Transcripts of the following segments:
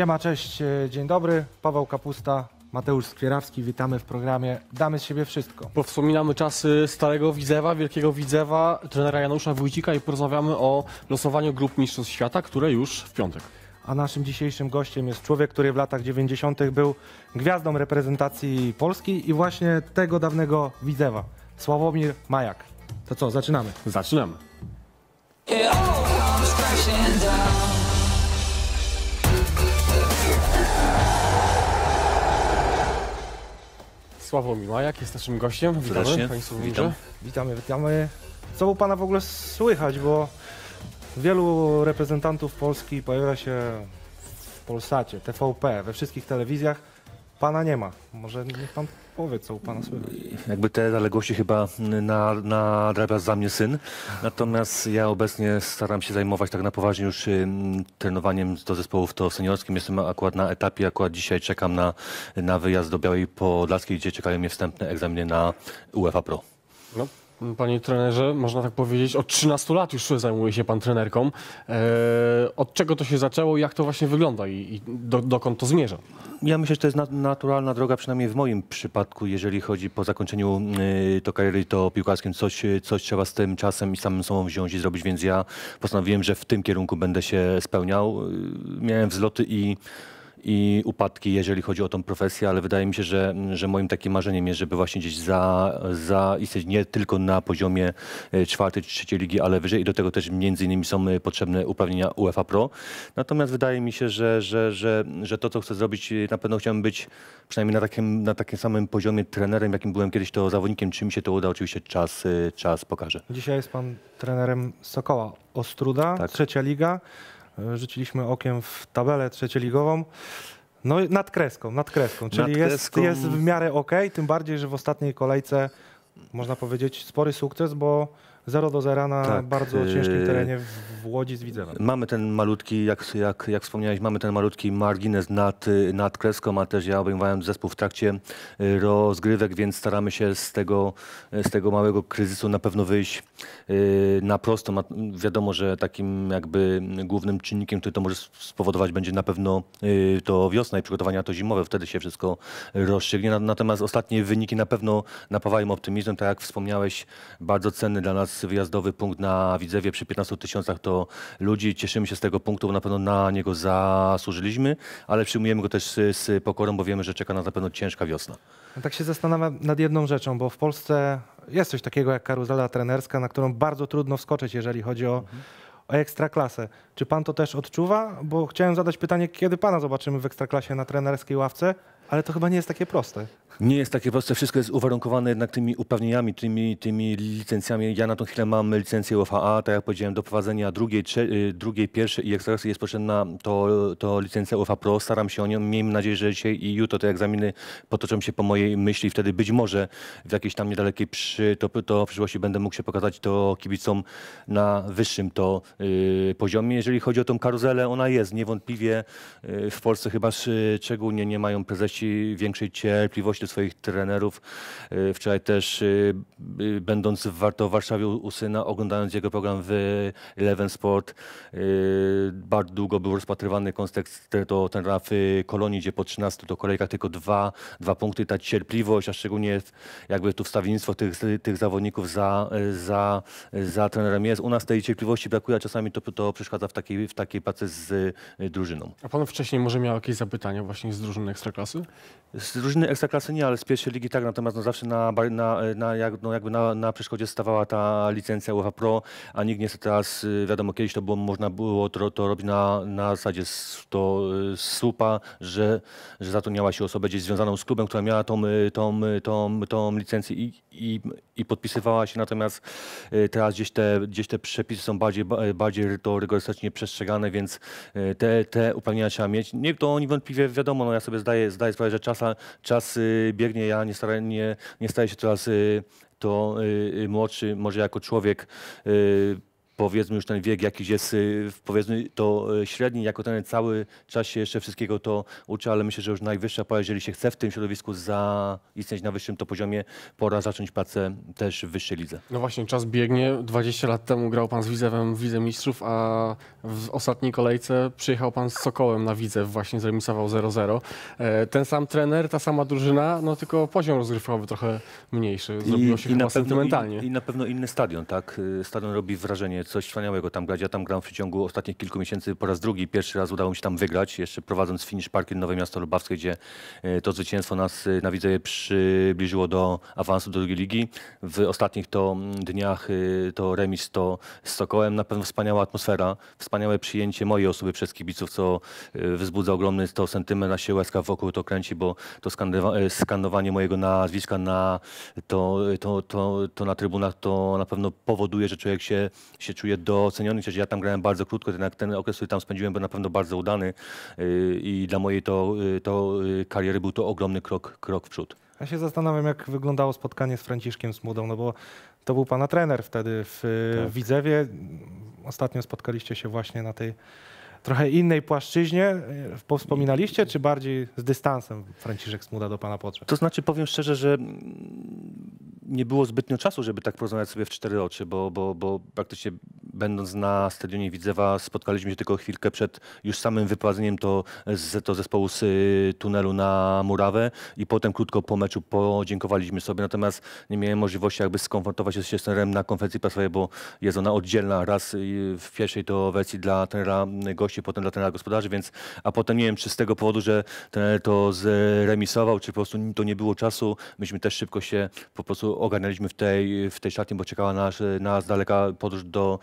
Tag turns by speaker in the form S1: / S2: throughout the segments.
S1: Siema, cześć, e, dzień dobry. Paweł Kapusta, Mateusz Skwierawski, witamy w programie Damy z siebie wszystko.
S2: Powspominamy czasy starego widzewa, wielkiego widzewa, trenera Janusza Wójcika i porozmawiamy o losowaniu grup mistrzostw świata, które już w piątek.
S1: A naszym dzisiejszym gościem jest człowiek, który w latach 90. był gwiazdą reprezentacji Polski i właśnie tego dawnego widzewa, Sławomir Majak. To co, zaczynamy? Zaczynamy. Yeah, oh, Sławomir Majak jest naszym gościem. Witamy, panie Witam. Witamy, witamy. Co u pana w ogóle słychać, bo wielu reprezentantów Polski pojawia się w Polsacie, TVP, we wszystkich telewizjach pana nie ma. Może niech pan powie, co u pana słychać.
S3: Jakby te zaległości chyba na nadrabia za mnie syn. Natomiast ja obecnie staram się zajmować tak na poważnie już trenowaniem do zespołów to seniorskim. Jestem akurat na etapie, akurat dzisiaj czekam na, na wyjazd do Białej Podlaskiej, gdzie czekają mnie wstępne egzaminy na UEFA Pro.
S2: No, Panie trenerze, można tak powiedzieć, od 13 lat już zajmuje się pan trenerką. E, od czego to się zaczęło i jak to właśnie wygląda
S3: i, do, dokąd to zmierza? Ja myślę, że to jest naturalna droga, przynajmniej w moim przypadku, jeżeli chodzi po zakończeniu y, to kariery to piłkarskim, coś, coś trzeba z tym czasem i samym sobą wziąć i zrobić, więc ja postanowiłem, że w tym kierunku będę się spełniał. Y, miałem wzloty i i upadki, jeżeli chodzi o tą profesję, ale wydaje mi się, że, że moim takim marzeniem jest, żeby właśnie gdzieś za, nie tylko na poziomie e, czwartej czy trzeciej ligi, ale wyżej i do tego też między innymi są e, potrzebne uprawnienia UEFA Pro. Natomiast wydaje mi się, że, że, że, że to, co chcę zrobić, e, na pewno chciałbym być przynajmniej na takim, na takim samym poziomie trenerem, jakim byłem kiedyś to zawodnikiem. Czy mi się to uda, oczywiście czas, czas pokaże.
S1: Dzisiaj jest pan trenerem Sokoła Ostruda, tak. trzecia liga. E, rzuciliśmy okiem w tabelę trzecioligową. No nad kreską, nad kreską, czyli nad kreską. Jest, jest w miarę ok, tym bardziej, że w ostatniej kolejce można powiedzieć spory sukces, bo 0 do 0 na tak. bardzo y, ciężkim terenie w Łodzi z Widzewem.
S3: Mamy ten malutki, jak, jak, jak wspomniałeś, mamy ten malutki margines nad, nad kreską, a też ja obejmowałem zespół w trakcie y, rozgrywek, więc staramy się z tego, z tego małego kryzysu na pewno wyjść y, na prostą. Wiadomo, że takim jakby głównym czynnikiem, który to może spowodować będzie na pewno to wiosna i przygotowania to zimowe. Wtedy się wszystko rozstrzygnie. Natomiast ostatnie wyniki na pewno napawają optymizmem. Tak jak wspomniałeś, bardzo cenny dla nas nas wyjazdowy punkt na Widzewie przy 15 tysiącach to ludzi. Cieszymy się z tego punktu, bo na pewno na niego zasłużyliśmy, ale przyjmujemy go też z, z pokorą, bo wiemy, że czeka nas na pewno ciężka wiosna.
S1: No tak się zastanawiam nad jedną rzeczą, bo w Polsce jest coś takiego jak karuzela trenerska, na którą bardzo trudno wskoczyć, jeżeli chodzi o, mhm. o ekstraklasę. Czy pan to też odczuwa? Bo chciałem zadać pytanie, kiedy pana zobaczymy w ekstraklasie na trenerskiej ławce, ale to chyba nie jest takie proste.
S3: Nie jest takie proste, wszystko jest uwarunkowane jednak tymi uprawnieniami, tymi, tymi licencjami. Ja na tą chwilę mam licencję UFA, tak jak powiedziałem, do prowadzenia drugiej, trze, y, drugiej pierwszej i ekstrakcji jest potrzebna to, to licencja UFA Pro. Staram się o nią, miejmy nadzieję, że dzisiaj i jutro te egzaminy potoczą się po mojej myśli. Wtedy być może w jakiejś tam niedalekiej przy, to, to w przyszłości będę mógł się pokazać to kibicom na wyższym to y, poziomie. Jeżeli chodzi o tą karuzelę, ona jest niewątpliwie y, w Polsce chyba szczególnie nie mają prezesi większej cierpliwości wśród swoich trenerów. E, wczoraj też e, e, będąc w Warto Warszawie u syna, oglądając jego program w Eleven Sport, bardzo długo był rozpatrywany kontekst do trenera w Kolonii, gdzie po 13 to kolejka tylko dwa, dwa punkty. Ta cierpliwość, a szczególnie jakby tu wstawiennictwo tych, tych zawodników za, za, za trenerem jest. U nas tej cierpliwości brakuje, a czasami to, to przeszkadza w takiej, w takiej pracy z drużyną. A pan wcześniej może miał jakieś zapytania właśnie z drużyny Ekstraklasy? Z drużyny Ekstraklasy nie, ale z pierwszej ligi tak, natomiast no zawsze na, na, e, na, jak, no jakby na, na przeszkodzie stawała ta licencja UEFA Pro, a nikt niestety teraz, y, wiadomo, kiedyś to było, można było to, to robić na, na zasadzie to y, słupa, że, że zatrudniała się osobę gdzieś związaną z klubem, która miała tą, y, tą, tą, tą licencję i, i, i podpisywała się, natomiast teraz gdzieś te, gdzieś te przepisy są bardziej, bardziej to rygorystycznie przestrzegane, więc te, te uprawnienia trzeba mieć. Nie, to niewątpliwie wiadomo, no ja sobie zdaję, zdaję sprawę, że czas, czasy biegnie, ja nie, stara, nie, nie staję się teraz y, to y, y, młodszy, może jako człowiek powiedzmy już ten wiek jakiś jest, y, powiedzmy to y, średni, jako ten cały czas się jeszcze wszystkiego to uczy, ale myślę, że już najwyższa pora, jeżeli się chce w tym środowisku zaistnieć na wyższym to poziomie, pora zacząć pracę też w wyższej lidze.
S2: No właśnie, czas biegnie. 20 lat temu grał pan z Widzewem w wizę Mistrzów, a w ostatniej kolejce przyjechał pan z Sokołem na Widzew, właśnie zremisował 0-0. E, ten sam trener, ta sama drużyna, no tylko poziom rozgrywkowy trochę mniejszy. Zrobiło się I, i na pewno, sentymentalnie.
S3: I, I na pewno inny stadion, tak? Y, stadion robi wrażenie coś wspaniałego tam grać. Ja tam gram w przeciągu ostatnich kilku miesięcy po raz drugi. Pierwszy raz udało mi się tam wygrać, jeszcze prowadząc finish parkiem Nowe Miasto Lubawskie, gdzie e, to zwycięstwo nas e, na Widzeje przybliżyło do awansu do drugiej ligi. W ostatnich to dniach e, to remis to z Sokołem. Na pewno wspaniała atmosfera, wspaniałe przyjęcie mojej osoby przez kibiców, co wzbudza ogromny to sentyment, na się łezka wokół to kręci, bo to skanowanie mojego nazwiska na, to, to, to, to na trybunach to na pewno powoduje, że człowiek się, się czuje czuję doceniony, chociaż ja tam grałem bardzo krótko, ten, ten okres, który tam spędziłem był na pewno bardzo udany y, i dla mojej to, y, to y, kariery był to ogromny krok, krok w przód.
S1: Ja się zastanawiam, jak wyglądało spotkanie z Franciszkiem Smudą, no bo to był pana trener wtedy w tak. Widzewie. Ostatnio spotkaliście się właśnie na tej trochę innej płaszczyźnie wspominaliście, czy bardziej z dystansem Franciszek Smuda do Pana potrzeb? To znaczy, powiem szczerze, że
S3: nie było zbytnio czasu, żeby tak porozmawiać sobie w cztery oczy, bo, bo, bo praktycznie będąc na stadionie Widzewa, spotkaliśmy się tylko chwilkę przed już samym wyprowadzeniem to, z, to zespołu z y, tunelu na Murawę i potem krótko po meczu podziękowaliśmy sobie. Natomiast nie miałem możliwości jakby skonfrontować się z trenerem na konferencji prasowej, bo jest ona oddzielna. Raz y, w pierwszej to wersji dla trenera y, gości, potem dla trenera gospodarzy, więc a potem nie wiem, czy z tego powodu, że trener to zremisował, czy po prostu to nie było czasu. Myśmy też szybko się po prostu ogarnęliśmy w tej, w tej szatni, bo czekała nas, nas daleka podróż do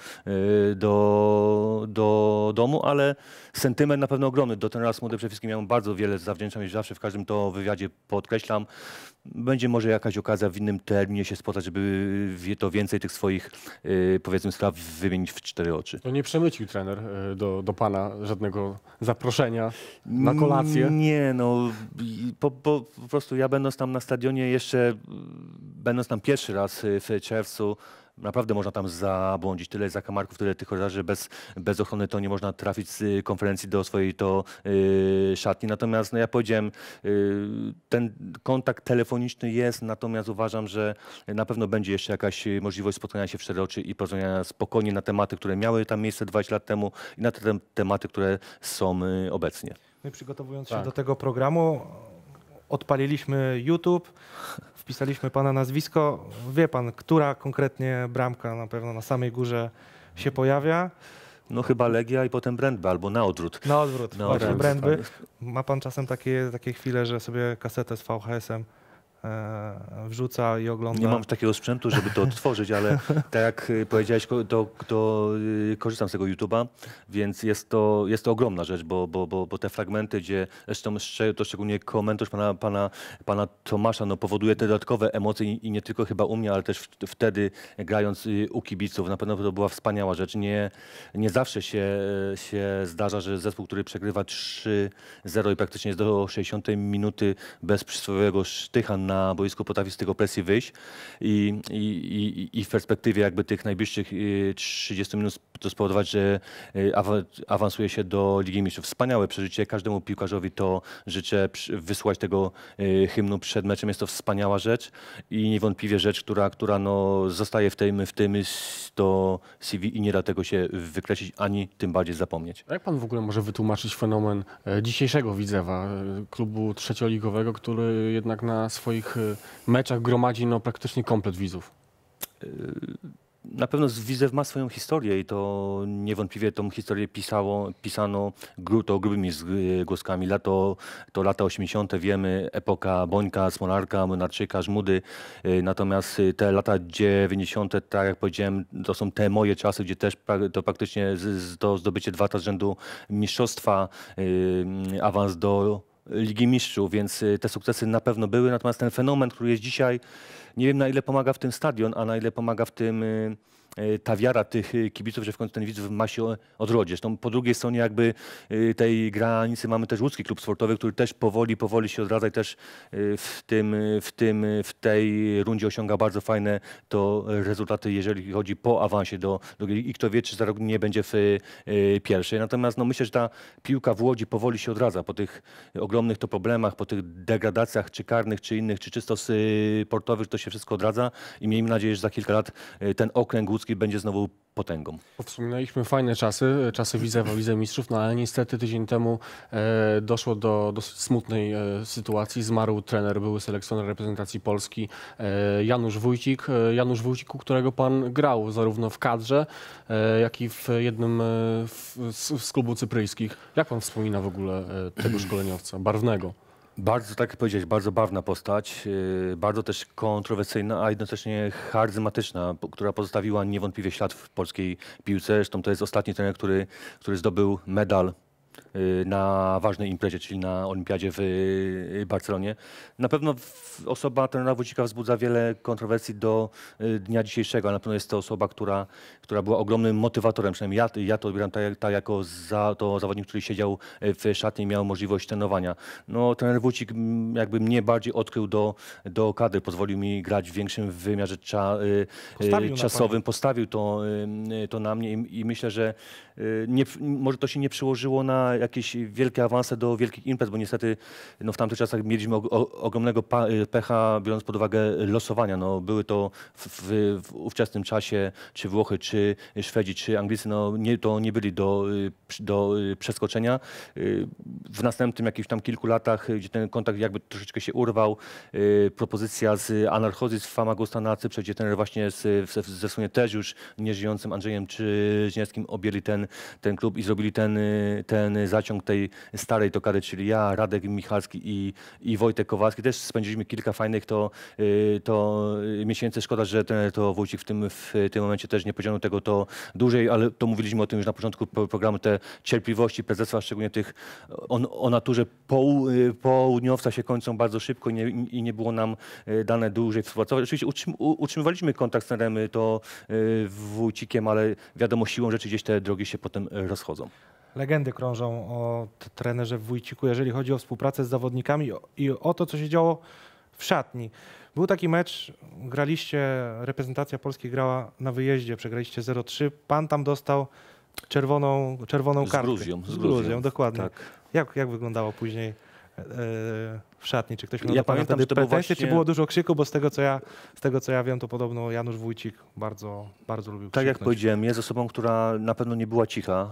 S3: Y, do, do domu, ale sentyment na pewno ogromny. Do ten raz młody przede wszystkim ja mu bardzo wiele zawdzięczam i zawsze w każdym to wywiadzie podkreślam. Będzie może jakaś okazja w innym terminie się spotkać, żeby to więcej tych swoich y, powiedzmy spraw wymienić w cztery oczy. No nie przemycił trener y, do, do pana żadnego
S2: zaproszenia na kolację? Mm,
S3: nie, no po, po, po prostu ja będąc tam na stadionie jeszcze, będąc tam pierwszy raz w czerwcu, Naprawdę można tam zabłądzić. Tyle zakamarków, tyle tych że bez, bez ochrony to nie można trafić z konferencji do swojej to yy, szatni. Natomiast no, ja powiedziałem, yy, ten kontakt telefoniczny jest, natomiast uważam, że na pewno będzie jeszcze jakaś możliwość spotkania się w cztery oczy i porozmawiania spokojnie na tematy, które miały tam miejsce 20 lat temu i na te tematy, które są yy, obecnie.
S1: My przygotowując tak. się do tego programu, odpaliliśmy YouTube, wpisaliśmy pana nazwisko. Wie pan, która konkretnie bramka na pewno na samej górze się pojawia?
S3: No chyba Legia i potem Brędby, albo na odwrót. Na odwrót, na odwrót. Tak.
S1: Ma pan czasem takie, takie chwile, że sobie kasetę z VHS-em E, wrzuca i ogląda. Nie mam
S3: takiego sprzętu, żeby to odtworzyć, ale tak jak powiedziałeś, to, to y, korzystam z tego YouTube'a, więc jest to, jest to ogromna rzecz, bo, bo, bo, bo te fragmenty, gdzie zresztą to szczególnie komentarz pana, pana, pana Tomasza no, powoduje te dodatkowe emocje i nie tylko chyba u mnie, ale też wtedy grając y, u kibiców. Na pewno to była wspaniała rzecz. Nie, nie zawsze się, y, się zdarza, że zespół, który przegrywa 3-0 i praktycznie jest do 60 minuty bez przysłowiowego sztycha na na boisku potrafi z tego presji wyjść i, i, i, i w perspektywie jakby tych najbliższych 30 y, minut to spowodować, że y, awansuje się do Ligi Mistrzów. Wspaniałe przeżycie, każdemu piłkarzowi to życzę, wysłać tego y, hymnu przed meczem, jest to wspaniała rzecz i niewątpliwie rzecz, która, która no zostaje w tym, w tym do CV i nie da tego się wykreślić, ani tym bardziej zapomnieć.
S2: Jak pan w ogóle może wytłumaczyć fenomen e, dzisiejszego Widzewa, e, klubu trzecioligowego, który jednak na swoich e, meczach
S3: gromadzi no, praktycznie komplet widzów? Y na pewno widzę ma swoją historię i to niewątpliwie tą historię pisało, pisano gru, to grubymi y, głoskami. Lato, to lata 80. wiemy, epoka Bońka, Smolarka, Monarczyka, Żmudy. Y, natomiast y, te lata 90., tak jak powiedziałem, to są te moje czasy, gdzie też to praktycznie to zdobycie dwa lata z rzędu mistrzostwa, awans do Ligi Mistrzów, więc y, te sukcesy na pewno były. Natomiast ten fenomen, który jest dzisiaj, nie wiem na ile pomaga w tym stadion, a na ile pomaga w tym y, E, ta wiara tych e, kibiców, że w końcu ten widz ma się odrodzić. Zresztą no, po drugiej stronie jakby e, tej granicy mamy też łódzki klub sportowy, który też powoli, powoli się odradza i też w, tym, w, tym, w tej rundzie osiąga bardzo fajne to rezultaty, jeżeli chodzi po awansie do, do i kto wie, czy za rok nie będzie w pierwszej. Natomiast no, myślę, że ta piłka w Łodzi powoli się odradza po tych ogromnych to problemach, po tych degradacjach czy karnych, czy innych, czy czysto sportowych, to się wszystko odradza i miejmy nadzieję, że za kilka lat ten okręg łódzki Piłsudski będzie znowu potęgą.
S2: Wspominaliśmy fajne czasy, czasy Widzewa, Lidze Mistrzów, no ale niestety tydzień temu e, doszło do smutnej e, sytuacji. Zmarł trener, były selekcjoner reprezentacji Polski e, Janusz Wójcik. E, Janusz Wójcik, u którego pan grał zarówno w kadrze, e, jak i w jednym e, w, z, z klubu cypryjskich. Jak pan wspomina w ogóle tego
S3: szkoleniowca, barwnego? Bardzo, tak jak powiedziałeś, bardzo bawna postać, y, bardzo też kontrowersyjna, a jednocześnie charyzmatyczna, która pozostawiła niewątpliwie ślad w polskiej piłce. Zresztą to jest ostatni trener, który, który zdobył medal Y, na ważnej imprezie, czyli na Olimpiadzie w y, Barcelonie. Na pewno osoba trenera Wójcika wzbudza wiele kontrowersji do y, dnia dzisiejszego. ale Na pewno jest to osoba, która, która była ogromnym motywatorem. Przynajmniej ja, ja to odbieram tak, tak jako za, to zawodnik, który siedział w szatni i miał możliwość trenowania. No, trener Wójcik jakby mnie bardziej odkrył do, do kadry. Pozwolił mi grać w większym wymiarze cza, postawił czasowym. Postawił to, to na mnie i, i myślę, że nie, może to się nie przyłożyło na jakieś wielkie awanse do wielkich imprez, bo niestety no, w tamtych czasach mieliśmy og ogromnego y, pecha, biorąc pod uwagę losowania. No, były to w, w, w ówczesnym czasie czy Włochy, czy Szwedzi, czy Anglicy, no, nie, to nie byli do, y, do y, przeskoczenia. W następnym jakichś tam kilku latach, gdzie ten kontakt jakby troszeczkę się urwał, propozycja z Anarchozy, z Famagusta na Cyprze, gdzie ten właśnie z, ze w sumie też już nieżyjącym Andrzejem Czyźniewskim objęli ten, ten klub i zrobili ten, ten zaciąg tej starej tokary, czyli ja, Radek Michalski i, i Wojtek Kowalski. Też spędziliśmy kilka fajnych to, y, to y, miesięcy. Szkoda, że ten, to Wójcik w tym, w tym momencie też nie podzielono tego to dłużej, ale to mówiliśmy o tym już na początku programu, te cierpliwości prezesa, szczególnie tych on, o naturze poł, y, południowca się kończą bardzo szybko i nie, i nie było nam dane dłużej współpracować. Oczywiście utrzym, utrzymywaliśmy kontakt z terenem to Wójcikiem, ale wiadomo siłą rzeczy gdzieś te drogi się potem rozchodzą.
S1: Legendy krążą o trenerze w Wójciku, jeżeli chodzi o współpracę z zawodnikami i o to, co się działo w szatni. Był taki mecz, graliście, reprezentacja Polski grała na wyjeździe, przegraliście 0-3. Pan tam dostał czerwoną, czerwoną kartę. z Gruzją. Z Gruzją, dokładnie. Tak. Jak, jak wyglądało później? E, e, w szatni, czy ktoś miał ja pamiętam, że to było właśnie... czy było dużo krzyku, bo z tego, co ja, z tego co ja wiem, to podobno Janusz Wójcik bardzo, bardzo lubił Tak jak powiedziałem, jest osobą, która
S3: na pewno nie była cicha.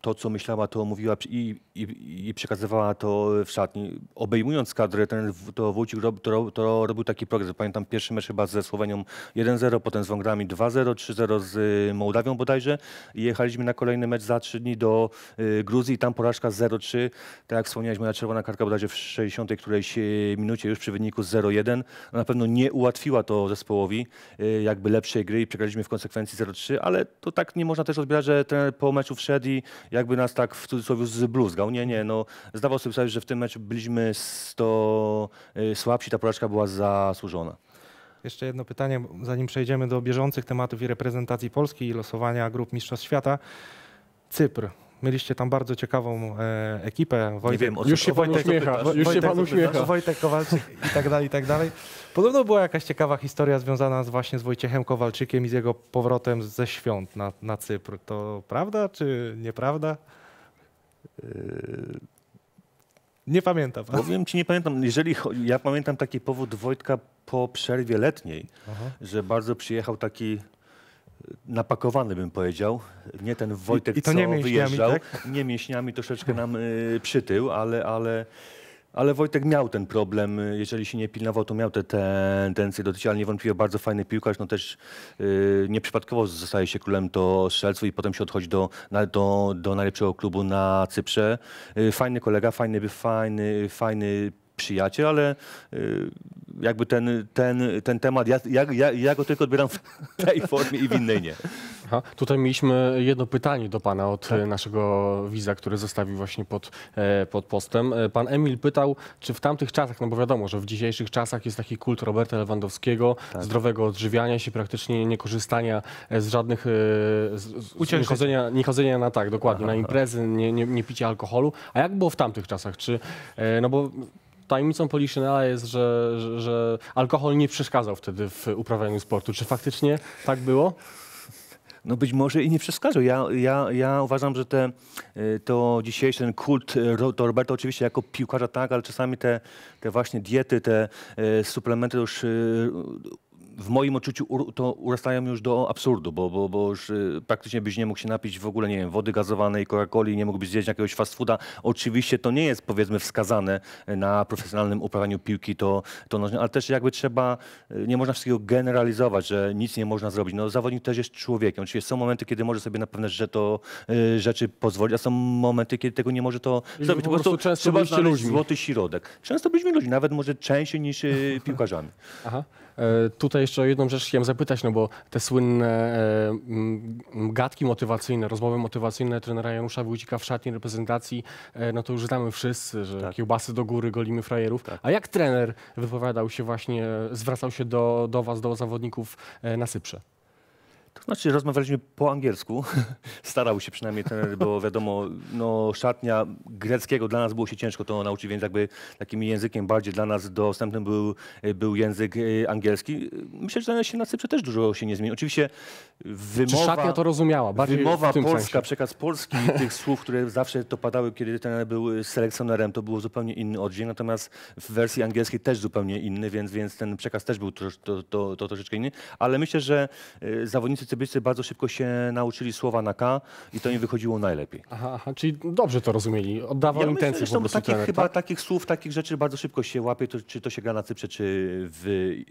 S3: To, co myślała, to mówiła i, i, i przekazywała to w szatni. Obejmując kadrę, ten, to Wójcik rob, to, to robił taki progres. Pamiętam pierwszy mecz chyba ze Słowenią 1-0, potem z Węgrami 2-0, 3-0 z Mołdawią bodajże. I jechaliśmy na kolejny mecz za 3 dni do y, Gruzji i tam porażka 0-3. Tak jak wspomniałeś, moja czerwona kartka bodajże w 60, której którejś e, minucie już przy wyniku 0-1. No, na pewno nie ułatwiła to zespołowi e, jakby lepszej gry i przegraliśmy w konsekwencji 0-3, ale to tak nie można też odbierać, że po meczu wszedł i jakby nas tak w cudzysłowie zbluzgał. Nie, nie, no zdawał sobie sprawę, że w tym meczu byliśmy 100 e, słabsi, ta porażka była zasłużona.
S1: Jeszcze jedno pytanie, zanim przejdziemy do bieżących tematów i reprezentacji Polski i losowania grup Mistrzostw Świata. Cypr Mieliście tam bardzo ciekawą e, ekipę. Wojtek, nie wiem, już się pan Wojtek, uśmiecha. Wojtek, już się pan uśmiecha. Wojtek Kowalczyk i tak dalej, i tak dalej. Podobno była jakaś ciekawa historia związana z, właśnie z Wojciechem Kowalczykiem i z jego powrotem ze świąt na, na Cypr. To prawda czy nieprawda? Yy, nie pamiętam. Powiem ci, nie pamiętam.
S3: Jeżeli ja pamiętam taki powód Wojtka po przerwie letniej, Aha. że bardzo przyjechał taki napakowany bym powiedział. Nie ten Wojtek, I, i to co nie wyjeżdżał. Tak? Nie mięśniami troszeczkę nam y, przytył, ale, ale, ale Wojtek miał ten problem. Jeżeli się nie pilnował, to miał te tendencje do ale niewątpliwie bardzo fajny piłkarz. No też y, nieprzypadkowo zostaje się królem do strzelców i potem się odchodzi do, na, do, do najlepszego klubu na Cyprze. Y, fajny kolega, fajny, fajny, fajny przyjaciel, ale y, jakby ten, ten, ten temat, ja, ja, ja go tylko odbieram w tej formie i w innej nie.
S2: Aha. Tutaj mieliśmy jedno pytanie do Pana od tak. naszego widza, który zostawił właśnie pod, e, pod postem. E, pan Emil pytał, czy w tamtych czasach, no bo wiadomo, że w dzisiejszych czasach jest taki kult Roberta Lewandowskiego, tak. zdrowego odżywiania się, praktycznie nie korzystania e, z żadnych... Z, nie, chodzenia, nie chodzenia na tak, dokładnie, Aha. na imprezy, nie, nie, nie picia alkoholu. A jak było w tamtych czasach? Czy, no bo tajemnicą Poliszynela jest, że, że, że alkohol nie przeszkadzał
S3: wtedy w uprawianiu sportu. Czy faktycznie tak było? No być może i nie przeszkadzał. Ja, ja, ja uważam, że te, y, to dzisiejszy ten kult y, to Roberta oczywiście jako piłkarza tak, ale czasami te, te właśnie diety, te y, suplementy już w moim odczuciu to urastają już do absurdu, bo, bo, bo już y, praktycznie byś nie mógł się napić w ogóle, nie wiem, wody gazowanej, Coca-Coli, nie mógłbyś zjeść jakiegoś fast fooda. Oczywiście to nie jest, powiedzmy, wskazane y, na profesjonalnym uprawianiu piłki, to, to nożne, ale też jakby trzeba, y, nie można wszystkiego generalizować, że nic nie można zrobić. No zawodnik też jest człowiekiem. Oczywiście są momenty, kiedy może sobie na pewne rzeczy, to, rzeczy pozwolić, a są momenty, kiedy tego nie może to I zrobić. Po prostu, po prostu często trzeba znaleźć ludźmi. złoty środek. Często byliśmy ludźmi, nawet może częściej niż piłkarzami. Aha. E,
S2: tutaj jeszcze o jedną rzecz chciałem zapytać, no bo te słynne e, gadki motywacyjne, rozmowy motywacyjne trenera Janusza Wójcika w szatni reprezentacji, e, no to już znamy wszyscy, że tak. kiełbasy do góry, golimy frajerów. Tak. A jak trener wypowiadał się właśnie, zwracał się do, do was, do
S3: zawodników na Cyprze? To znaczy, rozmawialiśmy po angielsku. Starał się przynajmniej ten, bo wiadomo, no, szatnia greckiego dla nas było się ciężko to nauczyć, więc jakby takim językiem bardziej dla nas dostępnym był, był język e, angielski. Myślę, że się na Cyprze też dużo się nie zmieni. Oczywiście wymowa... Czy szatnia to rozumiała? Bardziej wymowa polska, sensie. przekaz polski tych słów, które zawsze to padały, kiedy ten był selekcjonerem, to było zupełnie inny oddźwięk, natomiast w wersji angielskiej też zupełnie inny, więc, więc ten przekaz też był to, to, to, to troszeczkę inny, ale myślę, że e, zawodnicy Cypryjczycy bardzo szybko się nauczyli słowa na K i to im wychodziło najlepiej.
S2: Aha, aha czyli dobrze to rozumieli, oddawał ja intencje myślę, po prostu. Takich, chyba
S3: tak? takich słów, takich rzeczy bardzo szybko się łapie, to, czy to się gra na Cyprze, czy w,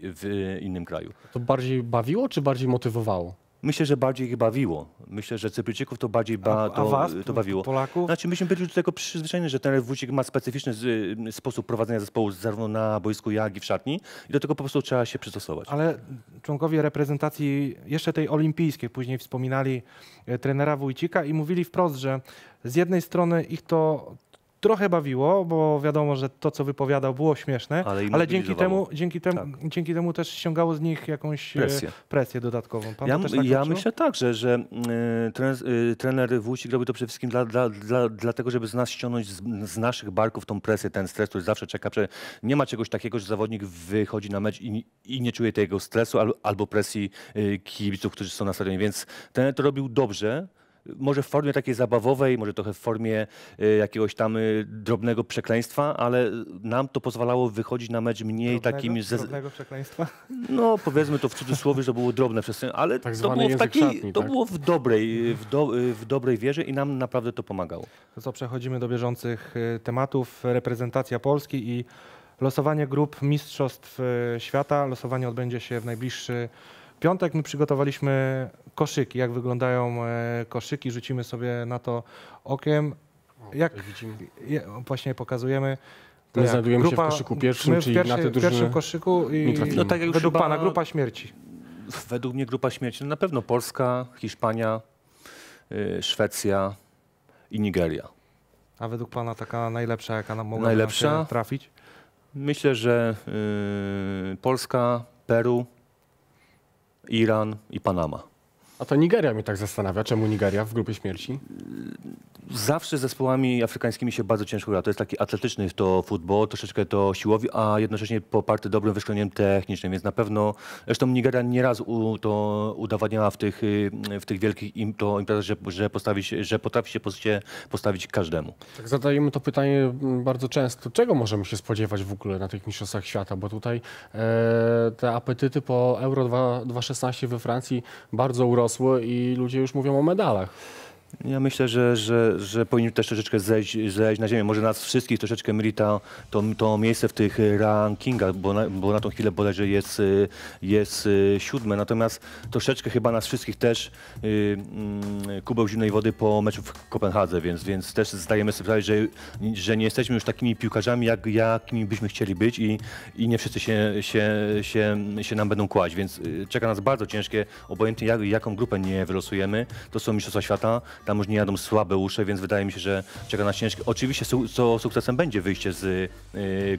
S3: w innym kraju. To bardziej bawiło, czy bardziej motywowało? Myślę, że bardziej ich bawiło. Myślę, że Cypryjczyków to bardziej ba, a, to, a was, to bawiło. Polaków? Znaczy, myśmy byli do tego przyzwyczajeni, że ten Wójcik ma specyficzny z, y, sposób prowadzenia zespołu zarówno na boisku, jak i w szatni i do tego po prostu trzeba się przystosować. Ale
S1: członkowie reprezentacji jeszcze tej olimpijskiej później wspominali e, trenera Wójcika i mówili wprost, że z jednej strony ich to trochę bawiło, bo wiadomo, że to, co wypowiadał, było śmieszne, ale, ale dzięki, temu, dzięki, temu, tak. dzięki temu też ściągało z nich jakąś e, presję, presję dodatkową. Pan ja, tak ja myślę
S3: tak, że, że e, trener, e, Wójcik robi to przede wszystkim dla, dla, dla, dlatego, żeby z nas ściągnąć z, z, naszych barków tą presję, ten stres, który zawsze czeka. Nie ma czegoś takiego, że zawodnik wychodzi na mecz i, i nie czuje tego stresu albo presji kibiców, którzy są na stadionie, więc trener to robił dobrze, może w formie takiej zabawowej, może trochę w formie e, jakiegoś tam e, drobnego przekleństwa, ale nam to pozwalało wychodzić na mecz mniej drobnego, takim... Z... Drobnego
S1: przekleństwa? No
S3: powiedzmy to w cudzysłowie, że było drobne przekleństwo, ale tak to, było w, szatni, to tak? było w dobrej, e, w, do, w dobrej wierze i nam naprawdę to pomagało.
S1: To co, przechodzimy do bieżących tematów. Reprezentacja Polski i losowanie grup Mistrzostw Świata. Losowanie odbędzie się w najbliższy piątek my przygotowaliśmy koszyki, jak wyglądają e, koszyki, rzucimy sobie na to okiem. Jak właśnie pokazujemy. My jak znajdujemy grupa, się w koszyku pierwszym, w czyli na te pierwszym koszyku i no tak jak według pana grupa śmierci. Według mnie grupa śmierci no na pewno Polska, Hiszpania,
S3: yy, Szwecja i Nigeria.
S1: A według pana taka najlepsza, jaka nam mogła
S3: trafić? Myślę, że yy, Polska, Peru, Iran i Panama. A to Nigeria mnie tak zastanawia. Czemu Nigeria w grupie śmierci? zawsze z zespołami afrykańskimi się bardzo ciężko gra. To jest taki atletyczny to futbol, troszeczkę to siłowi, a jednocześnie poparty dobrym wyszkoleniem technicznym, więc na pewno, zresztą Nigeria nieraz u, to udowadniała w tych, y, w tych wielkich im, to imprezach, że, że, postawić, że potrafi się pozycję postawić każdemu.
S2: Tak zadajemy to pytanie mm, bardzo często. Czego możemy się spodziewać w ogóle na tych mistrzostwach świata? Bo tutaj e, te apetyty po Euro 2016 we Francji bardzo urosły i ludzie już mówią o medalach.
S3: Ja myślę, że, że, że powinniśmy też troszeczkę zejść, zejść na ziemię. Może nas wszystkich troszeczkę myli ta, to, to miejsce w tych rankingach, bo na, bo na tą chwilę bodajże jest, jest siódme. Natomiast troszeczkę chyba nas wszystkich też y, y, mm, kubeł zimnej wody po meczu w Kopenhadze, więc, więc też zdajemy sobie sprawę, że, że nie jesteśmy już takimi piłkarzami, jak, jakimi byśmy chcieli być i, i nie wszyscy się, się, się, się nam będą kłaść. Więc y, czeka nas bardzo ciężkie, obojętnie jak, jaką grupę nie wylosujemy. To są Mistrzostwa Świata tam już nie jadą słabe usze, więc wydaje mi się, że czeka nas ciężkie. Oczywiście su co sukcesem będzie wyjście z y,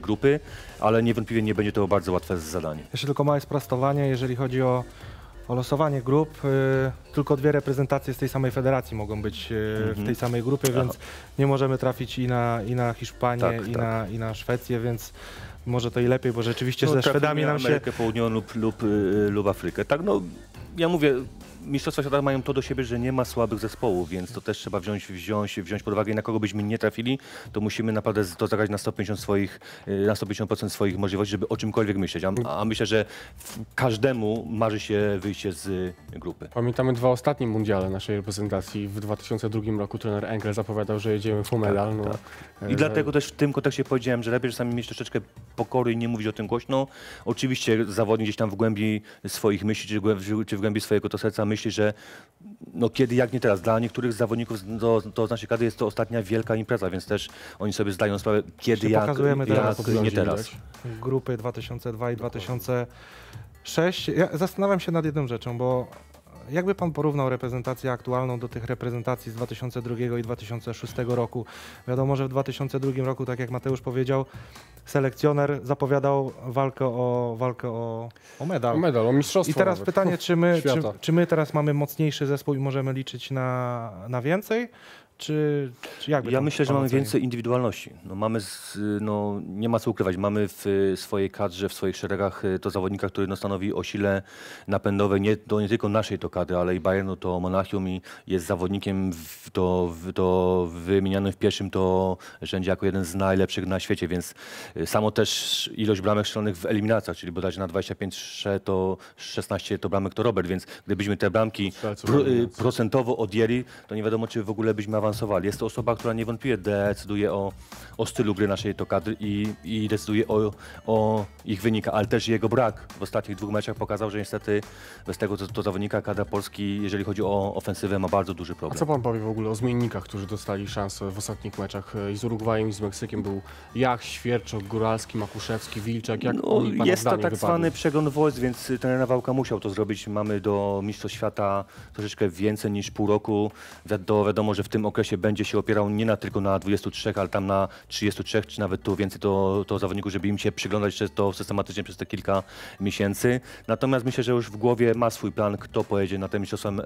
S3: grupy, ale niewątpliwie nie będzie to bardzo łatwe zadanie.
S1: Jeszcze tylko małe sprostowanie, jeżeli chodzi o o losowanie grup. Y, tylko dwie reprezentacje z tej samej federacji mogą być y, mm -hmm. w tej mhm. samej grupie, Aha. więc nie możemy trafić i na, i na Hiszpanię, tak, i, tak. Na, i na Szwecję, więc może to i lepiej, bo rzeczywiście no, ze Szwedami nam się... Amerykę Południową lub, lub, y,
S3: lub Afrykę. Tak, no ja mówię, Mistrzostwa Świata mają to do siebie, że nie ma słabych zespołów, więc to też trzeba wziąć, wziąć, wziąć pod uwagę. I na kogo byśmy nie trafili, to musimy naprawdę to zagrać na 150 swoich, y, na 150% swoich możliwości, żeby o czymkolwiek myśleć. A, a myślę, że każdemu marzy się wyjście z y, grupy. Pamiętamy dwa ostatnie mundiale naszej reprezentacji. W 2002 roku trener Engel zapowiadał, że jedziemy w medal. Tak, no. Tak, e, I dlatego też w tym kontekście powiedziałem, że lepiej czasami mieć troszeczkę pokory i nie mówić o tym głośno. Oczywiście zawodnik gdzieś tam w głębi swoich myśli, czy w głębi swojego to serca myśli, myśli, że no kiedy, jak nie teraz. Dla niektórych zawodników to znaczy naszej jest to ostatnia wielka impreza, więc też oni sobie zdają sprawę, kiedy, jak, pokazujemy jak, teraz, jak nie teraz.
S1: Grupy 2002 i 2006. Ja zastanawiam się nad jedną rzeczą, bo jakby pan porównał reprezentację aktualną do tych reprezentacji z 2002 i 2006 roku? Wiadomo, że w 2002 roku, tak jak Mateusz powiedział, selekcjoner zapowiadał walkę o, walkę o, o medal. O medal, o mistrzostwo. I teraz nawet. pytanie, czy my, czy, czy, my teraz mamy mocniejszy zespół i możemy liczyć na, na więcej? Czy, czy jakby Ja myślę, że mamy więcej
S3: indywidualności. No mamy z, no, nie ma co ukrywać. Mamy w swojej kadrze, w swoich szeregach y, to zawodnika, który no, stanowi o sile napędowej nie, do, nie tylko naszej to kadry, ale i Bayernu, to Monachium i jest zawodnikiem w, to, w, to wymienianym w pierwszym to rzędzie jako jeden z najlepszych na świecie, więc y, samo też ilość bramek strzelonych w eliminacjach, czyli bodajże na 25 to 16 to bramek to Robert, więc gdybyśmy te bramki pro, y, procentowo odjęli, to nie wiadomo, czy w ogóle byśmy awansowali jest to osoba, która niewątpliwie decyduje o, o stylu gry naszej to i, i decyduje o, o ich wynikach, ale też jego brak w ostatnich dwóch meczach pokazał, że niestety bez tego to, to zawodnika kadra Polski, jeżeli chodzi o ofensywę, ma bardzo duży problem. A co pan
S2: powie w ogóle o zmiennikach, którzy dostali szansę w ostatnich meczach i z Urugwajem i z Meksykiem? Był Jach, Świerczok, Góralski, Makuszewski, Wilczek. Jak no, jest to tak wypadł? zwany
S3: przegląd wojsk, więc trener Nawałka musiał to zrobić. Mamy do Mistrzostw Świata troszeczkę więcej niż pół roku. Wiadomo, wiadomo że w tym okresie okresie będzie się opierał nie na tylko na 23, ale tam na 33, czy nawet tu więcej to, to zawodników, żeby im się przyglądać to systematycznie przez te kilka miesięcy. Natomiast myślę, że już w głowie ma swój plan, kto pojedzie na ten mistrzostwa e,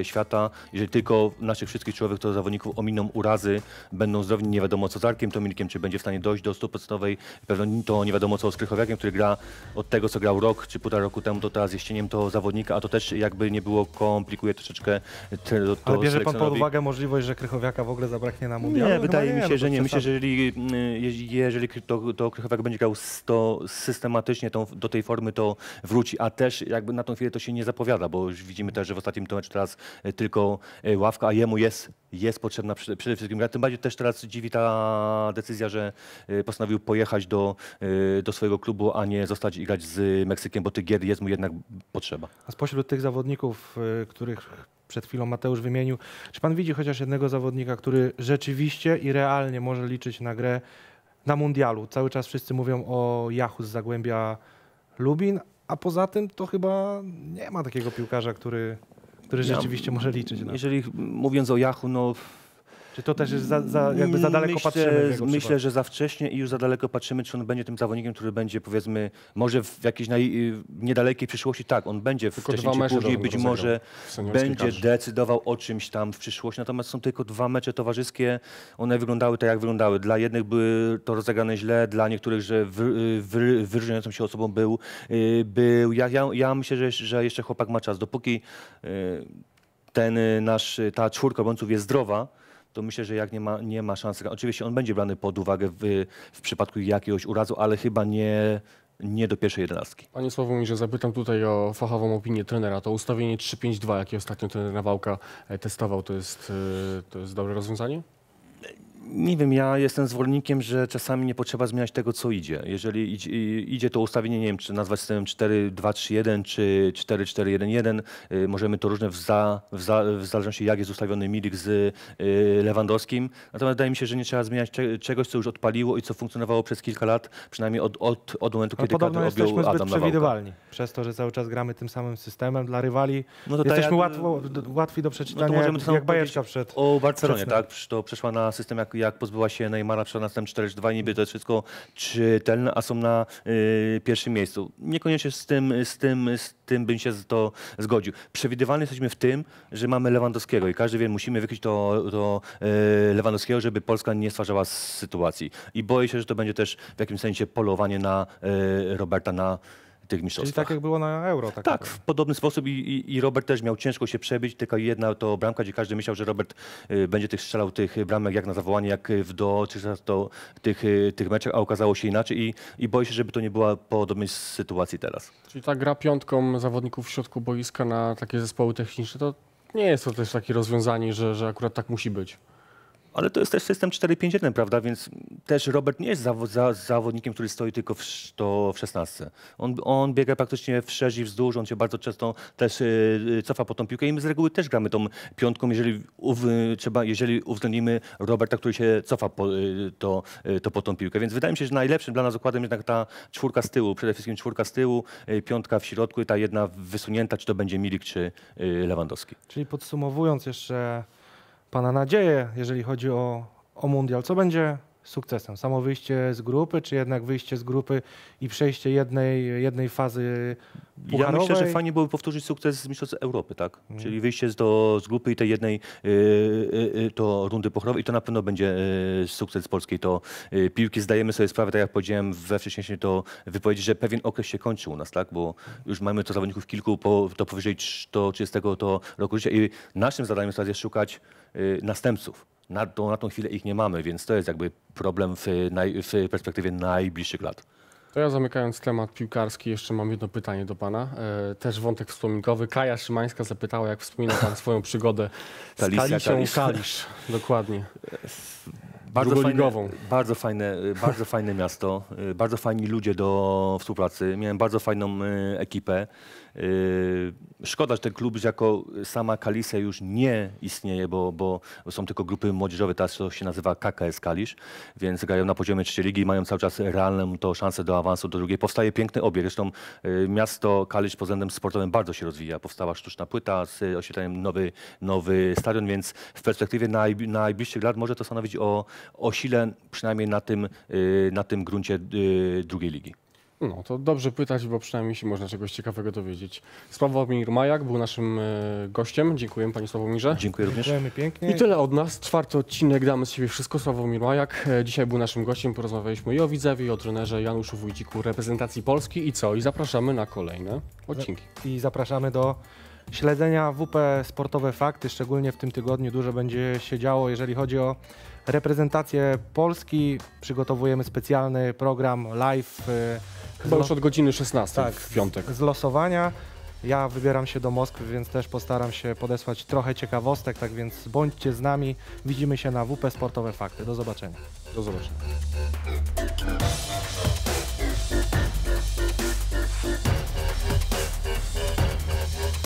S3: e, świata. Jeżeli tylko naszych wszystkich człowiek, to zawodników ominą urazy, będą zdrowi, nie wiadomo co z Arkiem Tomilkiem, czy będzie w stanie dojść do 100% pewno to nie wiadomo co z Krychowiakiem, który gra od tego, co grał rok czy półtora roku temu, to teraz jesieniem to zawodnika, a to też jakby nie było, komplikuje troszeczkę to, to Ale bierze pan pod uwagę
S1: możliwość, że Krychowiak Krychowiaka w ogóle zabraknie na mundialu? Nie, wydaje mi się, no że nie. Myślę, że
S3: jeżeli, y, jeżeli to, to Krychowiak będzie grał 100 systematycznie tą, do tej formy, to wróci, a też jakby na tą chwilę to się nie zapowiada, bo widzimy też, że w ostatnim meczu teraz y, tylko y, ławka, a jemu jest, jest potrzebna przede wszystkim Tym bardziej też teraz dziwi ta decyzja, że postanowił pojechać do, do swojego klubu, a nie zostać i grać z Meksykiem, bo tych gier jest mu jednak potrzeba.
S1: A spośród tych zawodników, których przed chwilą Mateusz wymienił. Czy pan widzi chociaż jednego zawodnika, który rzeczywiście i realnie może liczyć na grę na mundialu? Cały czas wszyscy mówią o Jachu z Zagłębia Lubin, a poza tym to chyba nie ma takiego piłkarza, który, który rzeczywiście ja, może liczyć. Na.
S3: Jeżeli mówiąc o Jachu, no
S1: czy to też jest za, za, jakby za mm, daleko myślę, patrzymy? Myślę, że
S3: za wcześnie i już za daleko patrzymy, czy on będzie tym zawodnikiem, który będzie powiedzmy, może w jakiejś naj, y, niedalekiej przyszłości, tak, on będzie tylko wcześniej później być może będzie karze. decydował o czymś tam w przyszłości, natomiast są tylko dwa mecze towarzyskie, one wyglądały tak, jak wyglądały. Dla jednych były to rozegrane źle, dla niektórych, że wy, wy, wyróżniającą się osobą był. Y, był. Ja, ja, ja myślę, że, że jeszcze chłopak ma czas. Dopóki y, ten nasz, ta czwórka obrońców jest zdrowa, to myślę, że jak nie ma, nie ma szansy. Oczywiście on będzie brany pod uwagę w, w przypadku jakiegoś urazu, ale chyba nie, nie do pierwszej jedenastki.
S2: Panie Sławomirze, zapytam tutaj o fachową opinię trenera. To ustawienie 3-5-2, jakie ostatnio trener Nawałka e, testował, to jest,
S3: e, to jest dobre rozwiązanie? Nie wiem, ja jestem zwolennikiem, że czasami nie potrzeba zmieniać tego, co idzie. Jeżeli idzie, idzie to ustawienie, nie wiem, czy nazwać systemem 4-2-3-1 czy 4-4-1-1, y, możemy to różne w, za, w, za, w zależności jak jest ustawiony Milik z y, Lewandowskim. Natomiast wydaje mi się, że nie trzeba zmieniać czegoś, co już odpaliło i co funkcjonowało przez kilka lat, przynajmniej od, od, od momentu, kiedy no, kadrę objął Adam zbyt przewidywalni.
S1: Przez to, że cały czas gramy tym samym systemem dla rywali, no to tak jesteśmy ja, łatwo, łatwi do przeczytania, no to możemy to jak bajeczka przed... O Barcelonie, przed tak?
S3: To przeszła na system jak jak pozbyła się Neymara w 14-4-2, niby to jest wszystko czytelne, a są na y, pierwszym miejscu. Niekoniecznie z tym, z tym, z tym bym się to zgodził. Przewidywalny jesteśmy w tym, że mamy Lewandowskiego i każdy wie, musimy wykryć to, to y, Lewandowskiego, żeby Polska nie stwarzała sytuacji. I boję się, że to będzie też w jakimś sensie polowanie na y, Roberta na tych mistrzostwach.
S1: Czyli tak jak było na Euro.
S3: Tak, tak w podobny sposób i, i, Robert też miał ciężko się przebić, tylko jedna to bramka, gdzie każdy myślał, że Robert y, będzie tych strzelał tych bramek jak na zawołanie, jak w do czy to tych, y, tych meczach, a okazało się inaczej i, i boję się, żeby to nie była podobnej sytuacji teraz.
S2: Czyli ta gra piątką zawodników w środku boiska na takie zespoły techniczne, to nie jest to też takie rozwiązanie, że, że
S3: akurat tak musi być. Ale to jest też system 4-5-1, prawda? Więc też Robert nie jest zawo za zawodnikiem, który stoi tylko w, to w 16. On, on biega praktycznie w i wzdłuż, on się bardzo często też yy, cofa po tą piłkę i my z reguły też gramy tą piątką, jeżeli, uw trzeba, jeżeli uwzględnimy Roberta, który się cofa po, yy, to, yy, to po tą piłkę. Więc wydaje mi się, że najlepszym dla nas układem jednak ta czwórka z tyłu, przede wszystkim czwórka z tyłu, y, piątka w środku i ta jedna wysunięta, czy to będzie Milik, czy y, Lewandowski.
S1: Czyli podsumowując jeszcze Pana nadzieje, jeżeli chodzi o, o mundial? Co będzie sukcesem? Samo wyjście z grupy, czy jednak wyjście z grupy i przejście jednej, jednej fazy pucharowej? Ja myślę, że
S3: fajnie byłoby powtórzyć sukces z Mistrzostw Europy, tak? Mm. Czyli wyjście z, do, z grupy i tej jednej y y, y, y, to rundy pucharowej i to na pewno będzie y, sukces Polskiej. To y, piłki zdajemy sobie sprawę, tak jak powiedziałem we wcześniejszej to wypowiedzi, że pewien okres się kończy u nas, tak? Bo już mamy to zawodników kilku, po, to powyżej 130 to roku życia i naszym zadaniem jest teraz szukać następców na tą, na tą chwilę ich nie mamy, więc to jest jakby problem w, naj, w perspektywie najbliższych lat.
S2: To ja zamykając temat piłkarski, jeszcze mam jedno pytanie do Pana. E, też wątek wspominkowy. Kaja Szymańska zapytała, jak wspomina Pan swoją przygodę z Talisja, Kaliszą Kalisz. Kalisz. Dokładnie. Bardzo fajne,
S3: bardzo fajne, bardzo fajne miasto, e, bardzo fajni ludzie do współpracy. Miałem bardzo fajną e, ekipę. Yy, szkoda, że ten klub już jako sama Kalisja już nie istnieje, bo, bo są tylko grupy młodzieżowe, teraz to się nazywa KKS Kalisz, więc grają na poziomie trzeciej ligi i mają cały czas realną to szansę do awansu do drugiej. Powstaje piękny obieg, zresztą yy, miasto Kalisz pod względem sportowym bardzo się rozwija. Powstała sztuczna płyta z oświetleniem nowy, nowy stadion, więc w perspektywie naj, najbliższych lat może to stanowić o, o sile przynajmniej na tym, yy, na tym gruncie drugiej ligi.
S2: No, to dobrze pytać, bo przynajmniej się można czegoś ciekawego dowiedzieć. Sławomir Majak był naszym e, gościem. Dziękuję panie Sławomirze. Dziękuję również.
S1: Dziękujemy pięknie.
S2: I tyle od nas. Czwarty odcinek Damy z siebie wszystko. Sławomir Majak e, dzisiaj był naszym gościem. Porozmawialiśmy i o Widzewie, i o trenerze Januszu Wójciku reprezentacji Polski. I co? I zapraszamy na kolejne odcinki.
S1: I zapraszamy do śledzenia WP Sportowe Fakty, szczególnie w tym tygodniu dużo będzie się działo, jeżeli chodzi o reprezentację Polski. Przygotowujemy specjalny program live. Y, Chyba już od godziny 16 tak, w piątek. Z losowania. Ja wybieram się do Moskwy, więc też postaram się podesłać trochę ciekawostek, tak więc bądźcie z nami. Widzimy się na WP Sportowe Fakty. Do zobaczenia. Do zobaczenia.